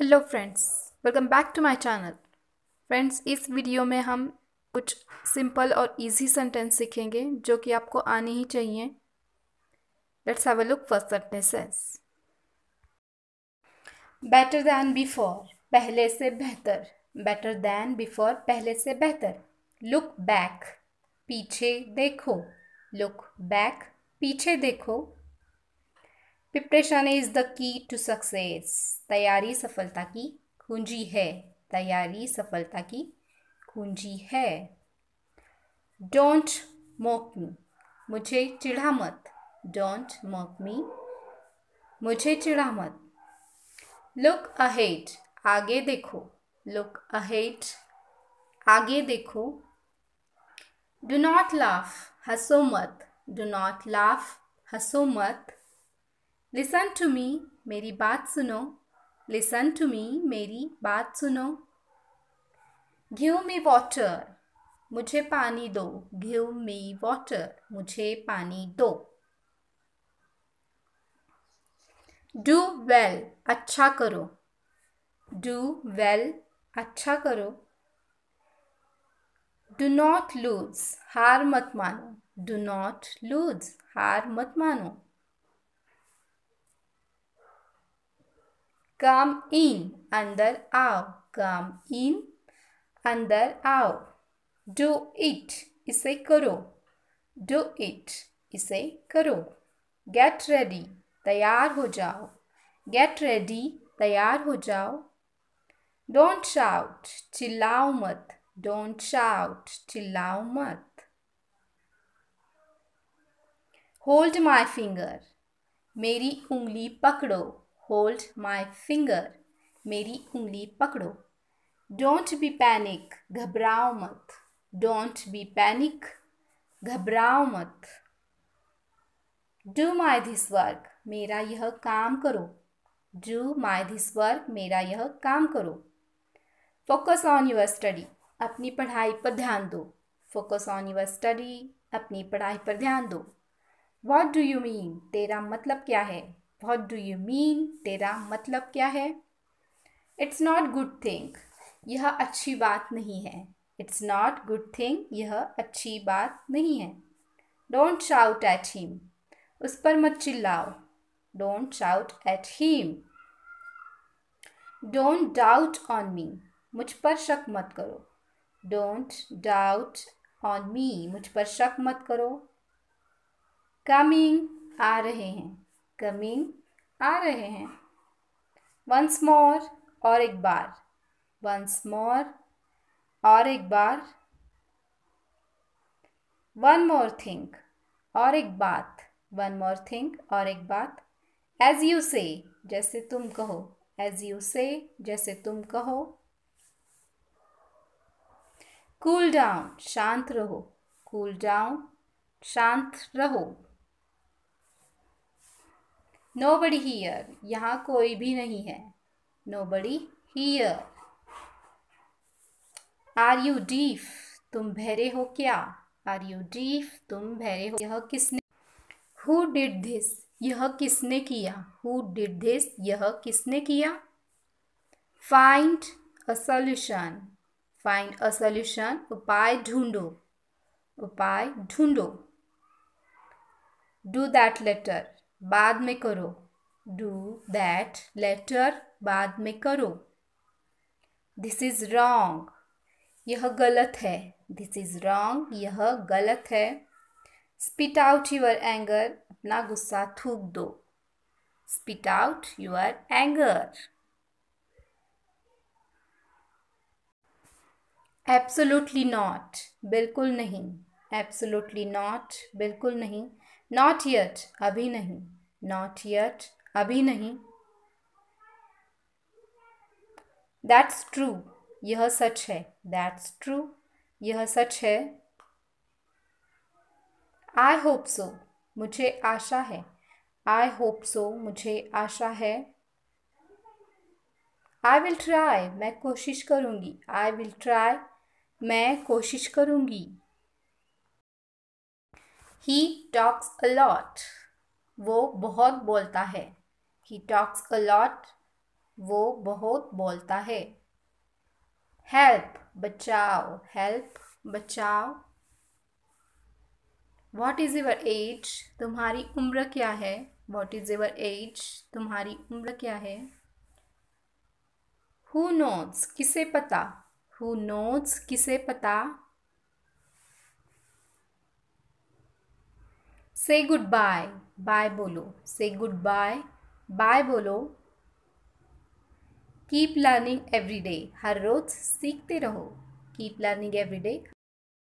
hello friends welcome back to my channel friends इस video में हम कुछ सिंपल और इजी सेंटेंस सीखेंगे जो कि आपको आने ही चाहिए let's have a look first sentences better than before पहले से बेहतर बेटर दैन बिफोर पहले से बेहतर लुक बैक पीछे देखो लुक बैक पीछे देखो preparation is the key to success तैयारी सफलता की कुंजी है तैयारी सफलता की कुंजी है डोंट मॉक मी मुझे चिढ़ा मत डोंट मॉक मी मुझे चिढ़ा मत लुक अहेड आगे देखो लुक अहेड आगे देखो डू नॉट लाफ हंसो मत डू नॉट लाफ हंसो मत लिसन टू मी मेरी बात सुनो लिसन टू मी मेरी बात सुनो घिव मी वाटर मुझे पानी दो घिव मी वॉटर मुझे पानी दो डू वेल well, अच्छा करो डू वेल well, अच्छा करो डू नॉट लूज हार मत मानो डू नॉट लूज हार मत मानो कम इन अंदर आओ कम इन अंदर आओ डू इट इसे करो डू इट इसे करो गेट रेडी तैयार हो जाओ गेट रेडी तैयार हो जाओ डोंट शाउट चिल्लाओ मत डोंट शाउट चिल्लाओ मत होल्ड माई फिंगर मेरी उंगली पकड़ो होल्ड माई फिंगर मेरी उंगली पकड़ो डोंट बी पैनिक घबराओ मत डोंट बी पैनिक घबराओ मत डू माई धिस वर्क मेरा यह काम करो डू माई धिस वर्क मेरा यह काम करो फोकस ऑन योर स्टडी अपनी पढ़ाई पर ध्यान दो फोकस ऑन योर स्टडी अपनी पढ़ाई पर ध्यान दो वॉट डू यू मीन तेरा मतलब क्या है वॉट डू यू मीन तेरा मतलब क्या है इट्स नॉट गुड थिंग यह अच्छी बात नहीं है इट्स नॉट गुड थिंग यह अच्छी बात नहीं है डोंट शाउट एट हीम उस पर मत चिल्लाओ don't shout at him don't doubt on me मुझ पर शक मत करो डोंट डाउट ऑन मी मुझ पर शक मत करो कमिंग आ रहे हैं कमिंग आ रहे हैं वंस मोर और एक बार वंस मोर और एक बार वन मोर थिंक और एक बात वन मोर थिंक और एक बात एज यू से जैसे तुम कहो एज यू से जैसे तुम कहो कूल डाउन शांत रहो कूल डाउन शांत रहो नो बड़ी हीयर यहाँ कोई भी नहीं है नो बड़ी हीयर आर यू डीफ तुम भैरे हो क्या आर यू डीफ तुम बहरे हो यह किसने हु डिड धिस यह किसने किया हु डिड धिस यह किसने किया find a solution find a solution उपाय ढूंढो उपाय ढूंढो डू दैट लेटर बाद में करो डू दैट लेटर बाद में करो दिस इज़ रॉन्ग यह गलत है दिस इज़ रॉन्ग यह गलत है स्पिट आउट यूर एंगर अपना गुस्सा थूक दो spit out your anger absolutely not बिल्कुल नहीं एब्सोलूटली नॉट बिल्कुल नहीं नॉट यट अभी नहीं नॉट यट अभी नहीं दैट्स ट्रू यह सच है दैट्स ट्रू यह सच है आई होप सो मुझे आशा है आई होप सो मुझे आशा है आई विल ट्राई मैं कोशिश करूँगी आई विल ट्राई मैं कोशिश करूँगी ही टॉक्स अलॉट वो बहुत बोलता है ही टॉक्स अलॉट वो बहुत बोलता है हेल्प बचाओ हेल्प बचाओ वॉट इज़ योर एज तुम्हारी उम्र क्या है वॉट इज़ योर एज तुम्हारी उम्र क्या है हु नोट्स किसे पता हु नोट्स किसे पता से गुड बाय बाय बोलो से गुड बाय बाय बोलो कीप लर्निंग एवरी डे हर रोज़ सीखते रहो कीप लर्निंग एवरी डे